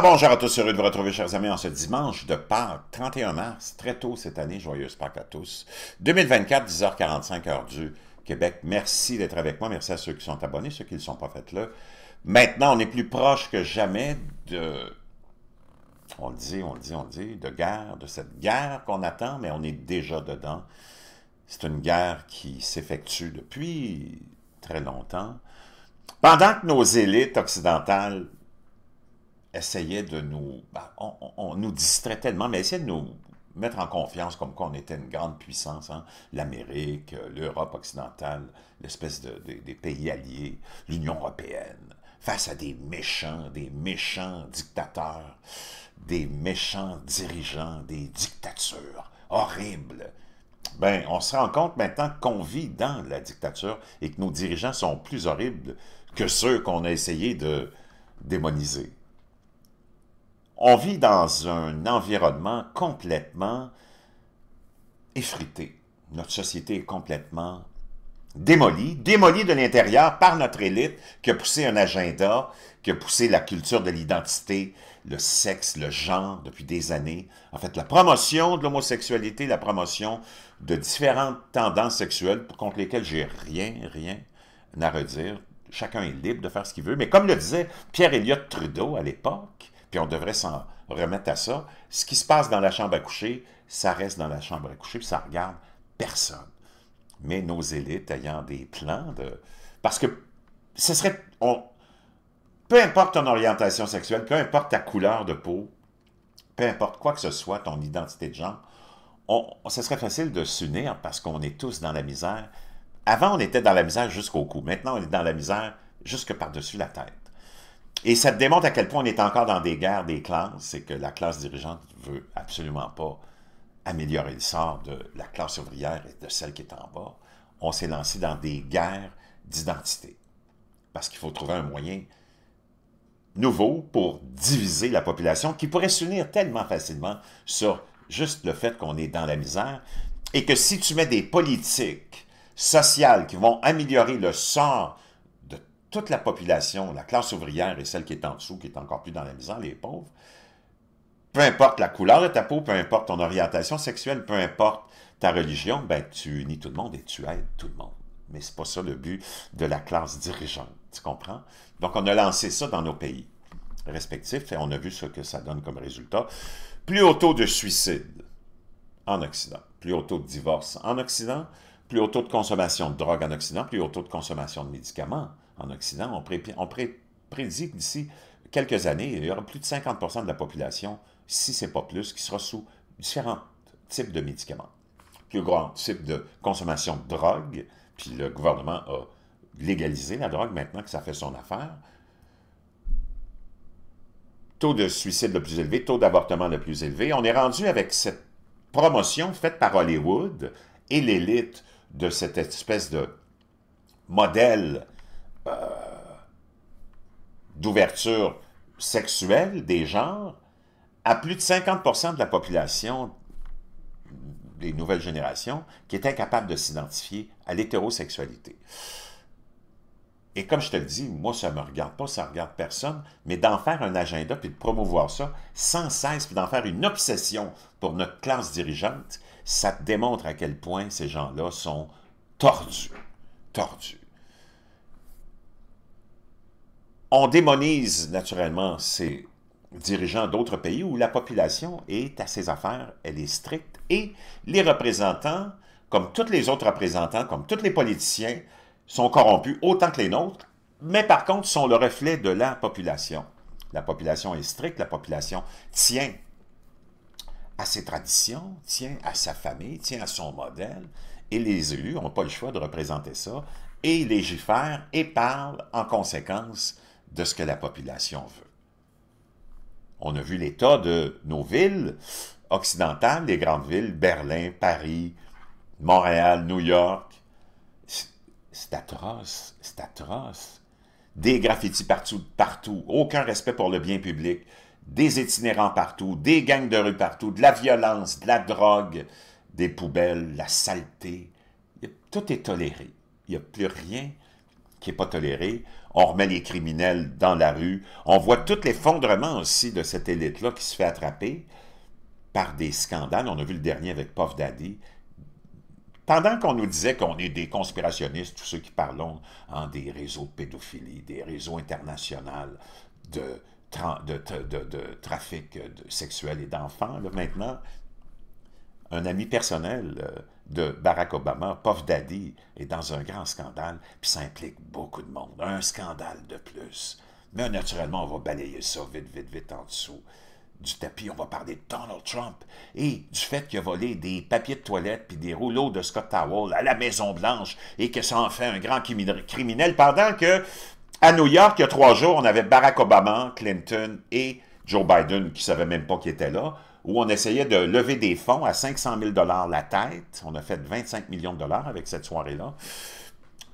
bonjour à tous, heureux de vous retrouver chers amis en ce dimanche de Pâques, 31 mars, très tôt cette année, joyeuse Pâques à tous, 2024, 10h45 heure du Québec. Merci d'être avec moi, merci à ceux qui sont abonnés, ceux qui ne sont pas faits là. Maintenant, on est plus proche que jamais de, on le dit, on le dit, on le dit, de guerre, de cette guerre qu'on attend, mais on est déjà dedans. C'est une guerre qui s'effectue depuis très longtemps. Pendant que nos élites occidentales essayait de nous... Ben, on, nous distrait tellement, mais essayait de nous mettre en confiance comme quoi on était une grande puissance, hein. l'Amérique, l'Europe occidentale, l'espèce des pays alliés, l'Union européenne, face à des méchants, des méchants dictateurs, des méchants dirigeants, des dictatures horribles. Ben, on se rend compte maintenant qu'on vit dans la dictature et que nos dirigeants sont plus horribles que ceux qu'on a essayé de démoniser. On vit dans un environnement complètement effrité. Notre société est complètement démolie, démolie de l'intérieur par notre élite qui a poussé un agenda, qui a poussé la culture de l'identité, le sexe, le genre depuis des années. En fait, la promotion de l'homosexualité, la promotion de différentes tendances sexuelles contre lesquelles j'ai rien, rien à redire. Chacun est libre de faire ce qu'il veut. Mais comme le disait pierre Elliott Trudeau à l'époque, puis on devrait s'en remettre à ça. Ce qui se passe dans la chambre à coucher, ça reste dans la chambre à coucher, puis ça regarde personne. Mais nos élites ayant des plans de... Parce que ce serait... Peu importe ton orientation sexuelle, peu importe ta couleur de peau, peu importe quoi que ce soit, ton identité de genre, on... ce serait facile de s'unir parce qu'on est tous dans la misère. Avant, on était dans la misère jusqu'au cou. Maintenant, on est dans la misère jusque par-dessus la tête. Et ça démontre à quel point on est encore dans des guerres des classes, c'est que la classe dirigeante ne veut absolument pas améliorer le sort de la classe ouvrière et de celle qui est en bas. On s'est lancé dans des guerres d'identité. Parce qu'il faut trouver un moyen nouveau pour diviser la population qui pourrait s'unir tellement facilement sur juste le fait qu'on est dans la misère et que si tu mets des politiques sociales qui vont améliorer le sort toute la population, la classe ouvrière et celle qui est en dessous, qui est encore plus dans la misère, les pauvres, peu importe la couleur de ta peau, peu importe ton orientation sexuelle, peu importe ta religion, ben tu unis tout le monde et tu aides tout le monde. Mais ce n'est pas ça le but de la classe dirigeante, tu comprends? Donc on a lancé ça dans nos pays respectifs et on a vu ce que ça donne comme résultat. Plus haut taux de suicide en Occident, plus haut taux de divorce en Occident, plus haut taux de consommation de drogue en Occident, plus haut taux de consommation de médicaments en Occident, on, prédit que d'ici quelques années, il y aura plus de 50 de la population, si ce n'est pas plus, qui sera sous différents types de médicaments. Plus grand type de consommation de drogue, puis le gouvernement a légalisé la drogue maintenant que ça fait son affaire. Taux de suicide le plus élevé, taux d'avortement le plus élevé. On est rendu avec cette promotion faite par Hollywood et l'élite de cette espèce de modèle d'ouverture sexuelle des genres à plus de 50 de la population des nouvelles générations qui est incapable de s'identifier à l'hétérosexualité. Et comme je te le dis, moi, ça ne me regarde pas, ça ne regarde personne, mais d'en faire un agenda puis de promouvoir ça sans cesse, puis d'en faire une obsession pour notre classe dirigeante, ça démontre à quel point ces gens-là sont tordus, tordus. on démonise naturellement ces dirigeants d'autres pays où la population est à ses affaires, elle est stricte, et les représentants, comme tous les autres représentants, comme tous les politiciens, sont corrompus autant que les nôtres, mais par contre sont le reflet de la population. La population est stricte, la population tient à ses traditions, tient à sa famille, tient à son modèle, et les élus n'ont pas le choix de représenter ça, et légifèrent et parlent en conséquence de ce que la population veut. On a vu l'état de nos villes occidentales, les grandes villes, Berlin, Paris, Montréal, New York. C'est atroce, c'est atroce. Des graffitis partout, partout, aucun respect pour le bien public, des itinérants partout, des gangs de rue partout, de la violence, de la drogue, des poubelles, la saleté. Tout est toléré. Il n'y a plus rien qui n'est pas toléré. On remet les criminels dans la rue. On voit tout l'effondrement aussi de cette élite-là qui se fait attraper par des scandales. On a vu le dernier avec Puff Daddy. Pendant qu'on nous disait qu'on est des conspirationnistes, tous ceux qui parlons en des réseaux de pédophilie, des réseaux internationaux de, de, de, trafic euh, sexuel et d'enfants, maintenant, un ami personnel, euh, de Barack Obama, Puff Daddy, est dans un grand scandale, puis ça implique beaucoup de monde. Un scandale de plus. Mais naturellement, on va balayer ça vite, vite, vite en dessous du tapis. On va parler de Donald Trump et du fait qu'il a volé des papiers de toilette puis des rouleaux de Scott Towell à la Maison-Blanche et que ça en fait un grand criminel. Pendant que, à New York, il y a trois jours, on avait Barack Obama, Clinton et Joe Biden qui ne savaient même pas qu'ils était là où on essayait de lever des fonds à 500 000 la tête. On a fait 25 millions de dollars avec cette soirée-là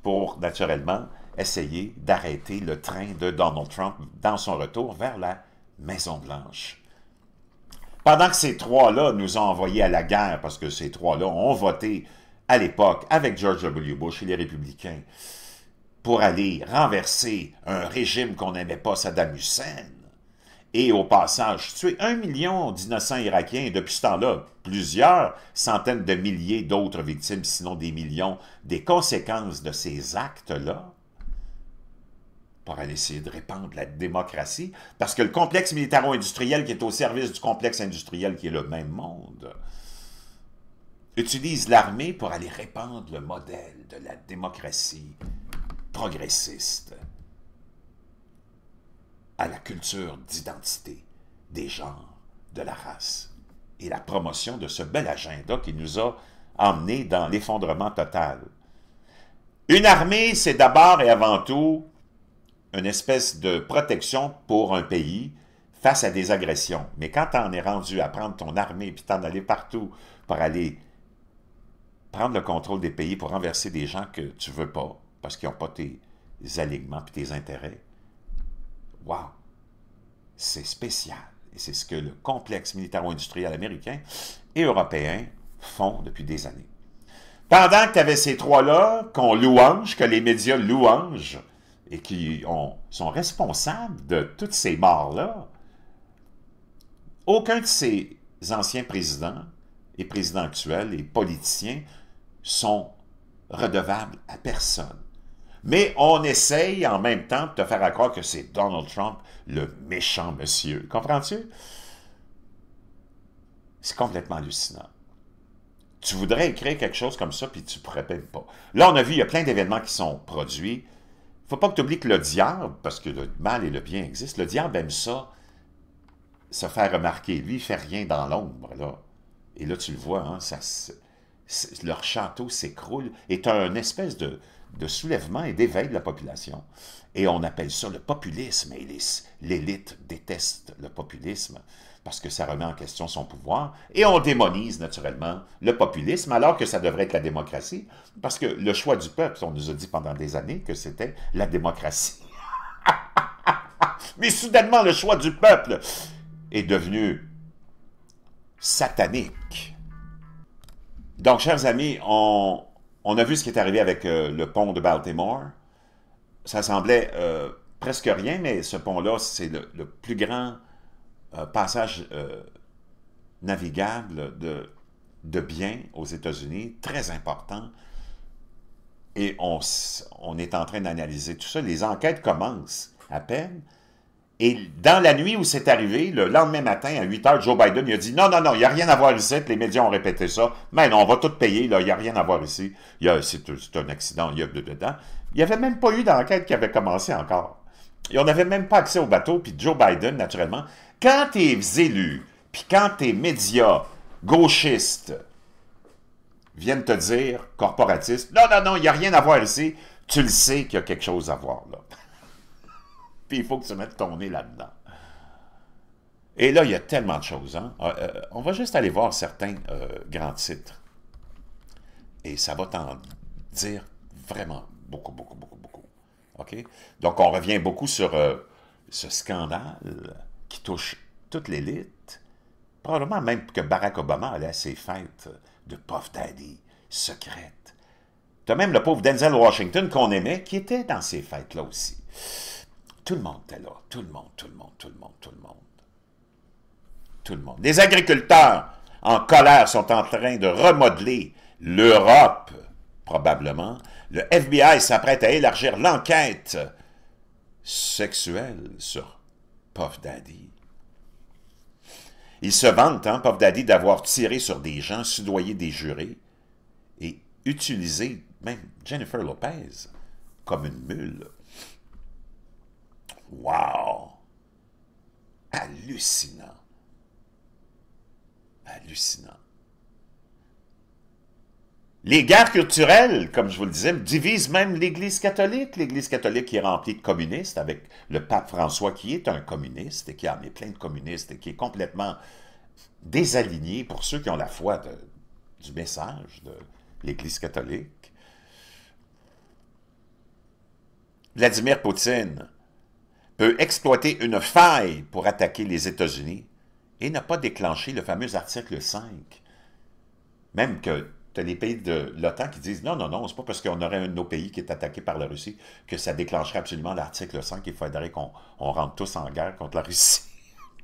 pour, naturellement, essayer d'arrêter le train de Donald Trump dans son retour vers la Maison-Blanche. Pendant que ces trois-là nous ont envoyés à la guerre, parce que ces trois-là ont voté à l'époque avec George W. Bush et les républicains pour aller renverser un régime qu'on n'aimait pas, Saddam Hussein, et au passage, tuer un million d'innocents irakiens et depuis ce temps-là, plusieurs centaines de milliers d'autres victimes, sinon des millions, des conséquences de ces actes-là, pour aller essayer de répandre la démocratie, parce que le complexe militaro-industriel qui est au service du complexe industriel qui est le même monde, utilise l'armée pour aller répandre le modèle de la démocratie progressiste à la culture d'identité, des genres, de la race, et la promotion de ce bel agenda qui nous a emmenés dans l'effondrement total. Une armée, c'est d'abord et avant tout une espèce de protection pour un pays face à des agressions. Mais quand t'en es rendu à prendre ton armée puis t'en aller partout pour aller prendre le contrôle des pays, pour renverser des gens que tu veux pas, parce qu'ils n'ont pas tes alignements et tes intérêts, Wow! C'est spécial. Et c'est ce que le complexe militaro-industriel américain et européen font depuis des années. Pendant que tu avais ces trois-là, qu'on louange, que les médias louangent, et qui sont responsables de toutes ces morts-là, aucun de ces anciens présidents et présidents actuels et politiciens sont redevables à personne. Mais on essaye en même temps de te faire croire que c'est Donald Trump, le méchant monsieur. Comprends-tu? C'est complètement hallucinant. Tu voudrais écrire quelque chose comme ça, puis tu ne pourrais pas. Là, on a vu, il y a plein d'événements qui sont produits. faut pas que tu oublies que le diable, parce que le mal et le bien existent, le diable aime ça, se faire remarquer. Lui, il fait rien dans l'ombre, là. Et là, tu le vois, hein, ça, leur château s'écroule. Et tu as une espèce de, de soulèvement et d'éveil de la population. Et on appelle ça le populisme. Et l'élite déteste le populisme parce que ça remet en question son pouvoir. Et on démonise naturellement le populisme alors que ça devrait être la démocratie. Parce que le choix du peuple, on nous a dit pendant des années que c'était la démocratie. Mais soudainement, le choix du peuple est devenu satanique. Donc, chers amis, on, on a vu ce qui est arrivé avec euh, le pont de Baltimore. Ça semblait euh, presque rien, mais ce pont-là, c'est le, plus grand euh, passage navigable de, biens aux États-Unis, très important. Et on, on est en train d'analyser tout ça. Les enquêtes commencent à peine. Et dans la nuit où c'est arrivé, le lendemain matin, à 8 h Joe Biden, il a dit non, non, non, il n'y a rien à voir ici. Les médias ont répété ça. Mais non, on va tout payer, là, il n'y a rien à voir ici. C'est un accident, il y a de dedans. Il n'y avait même pas eu d'enquête qui avait commencé encore. Et on n'avait même pas accès au bateau. Puis Joe Biden, naturellement, quand tes élus, puis quand tes médias gauchistes viennent te dire, corporatistes, non, non, non, il n'y a rien à voir ici, tu le sais qu'il y a quelque chose à voir là. Puis il faut que tu mettes ton nez là-dedans. Et là, il y a tellement de choses. Hein? Ah, euh, on va juste aller voir certains euh, grands titres. Et ça va t'en dire vraiment beaucoup, beaucoup, beaucoup, beaucoup. OK? Donc, on revient beaucoup sur euh, ce scandale qui touche toute l'élite. Probablement même que Barack Obama allait à ses fêtes de Puff Daddy secrètes. as même le pauvre Denzel Washington qu'on aimait, qui était dans ces fêtes-là aussi. Tout le monde était là. Tout le monde, tout le monde, tout le monde, tout le monde. Tout le monde. Les agriculteurs en colère sont en train de remodeler l'Europe, probablement. Le FBI s'apprête à élargir l'enquête sexuelle sur Puff Daddy. Il se vante, hein, Puff Daddy, d'avoir tiré sur des gens, soudoyé des jurés et utilisé même Jennifer Lopez comme une mule Wow! Hallucinant. Hallucinant. Les guerres culturelles, comme je vous le disais, divisent même l'Église catholique. L'Église catholique qui est remplie de communistes, avec le pape François qui est un communiste et qui a mis plein de communistes et qui est complètement désaligné pour ceux qui ont la foi du message de l'Église catholique. Vladimir Poutine, peut exploiter une faille pour attaquer les États-Unis et n'a pas déclenché le fameux article 5. Même que tu as les pays de l'OTAN qui disent non, non, non, c'est pas parce qu'on aurait un de nos pays qui est attaqué par la Russie que ça déclencherait absolument l'article 5 il faudrait qu'on rentre tous en guerre contre la Russie.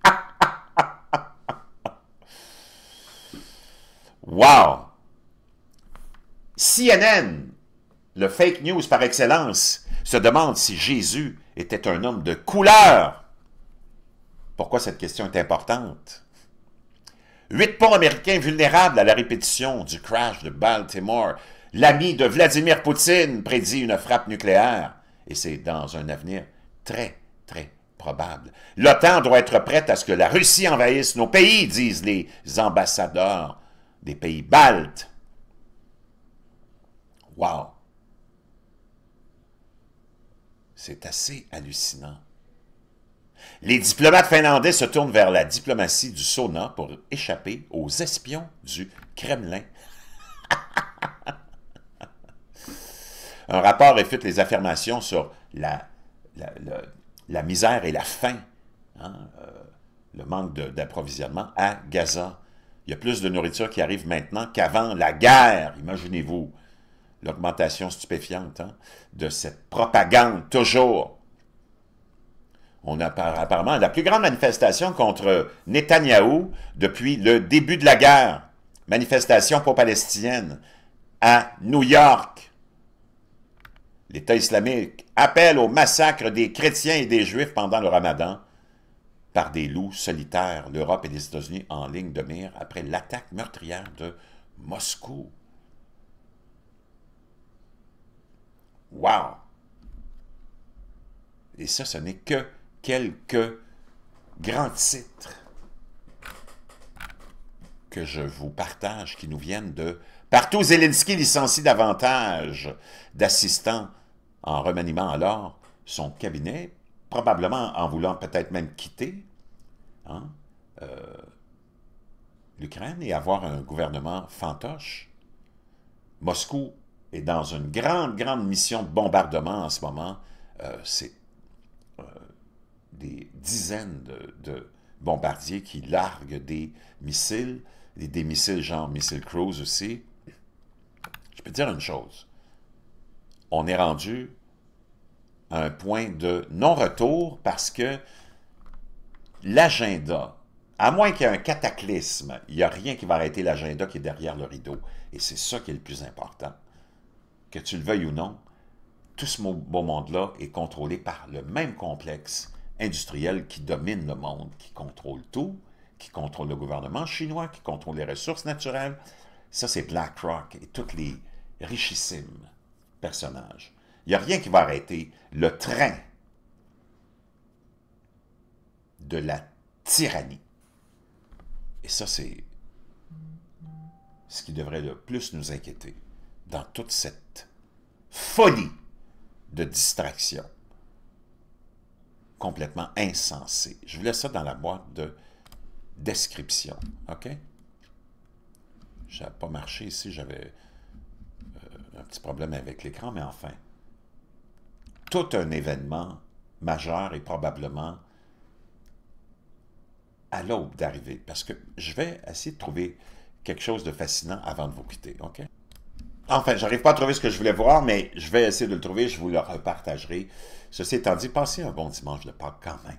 wow! CNN, le fake news par excellence, se demande si Jésus était un homme de couleur. Pourquoi cette question est importante? Huit ponts américains vulnérables à la répétition du crash de Baltimore. L'ami de Vladimir Poutine prédit une frappe nucléaire. Et c'est dans un avenir très, très probable. L'OTAN doit être prête à ce que la Russie envahisse nos pays, disent les ambassadeurs des pays baltes. Wow! C'est assez hallucinant. Les diplomates finlandais se tournent vers la diplomatie du sauna pour échapper aux espions du Kremlin. Un rapport fait les affirmations sur la, la, misère et la faim, hein, euh, le manque d'approvisionnement à Gaza. Il y a plus de nourriture qui arrive maintenant qu'avant la guerre, imaginez-vous l'augmentation stupéfiante hein, de cette propagande, toujours. On a apparemment la plus grande manifestation contre Netanyahou depuis le début de la guerre. Manifestation pro-palestinienne à New York. L'État islamique appelle au massacre des chrétiens et des juifs pendant le ramadan par des loups solitaires, l'Europe et les États-Unis en ligne de mire après l'attaque meurtrière de Moscou. Wow! Et ça, ce n'est que quelques grands titres que je vous partage qui nous viennent de partout. Zelensky licencie davantage d'assistants en remaniement alors son cabinet, probablement en voulant peut-être même quitter hein, euh, l'Ukraine et avoir un gouvernement fantoche. Moscou et dans une grande, grande mission de bombardement en ce moment. Euh, c'est euh, des dizaines de, bombardiers qui larguent des missiles, des, des missiles genre missile cruise aussi. Je peux dire une chose. On est rendu à un point de non-retour parce que l'agenda, à moins qu'il y ait un cataclysme, il n'y a rien qui va arrêter l'agenda qui est derrière le rideau. Et c'est ça qui est le plus important que tu le veuilles ou non, tout ce beau monde-là est contrôlé par le même complexe industriel qui domine le monde, qui contrôle tout, qui contrôle le gouvernement chinois, qui contrôle les ressources naturelles. Ça, c'est BlackRock et tous les richissimes personnages. Il n'y a rien qui va arrêter le train de la tyrannie. Et ça, c'est ce qui devrait le plus nous inquiéter dans toute cette folie de distraction complètement insensée. Je vous laisse ça dans la boîte de description, OK? Ça n'a pas marché ici, j'avais euh, un petit problème avec l'écran, mais enfin, tout un événement majeur est probablement à l'aube d'arriver, parce que je vais essayer de trouver quelque chose de fascinant avant de vous quitter, OK? Enfin, j'arrive pas à trouver ce que je voulais voir, mais je vais essayer de le trouver, je vous le repartagerai. Ceci étant dit, passez un bon dimanche de Pâques quand même.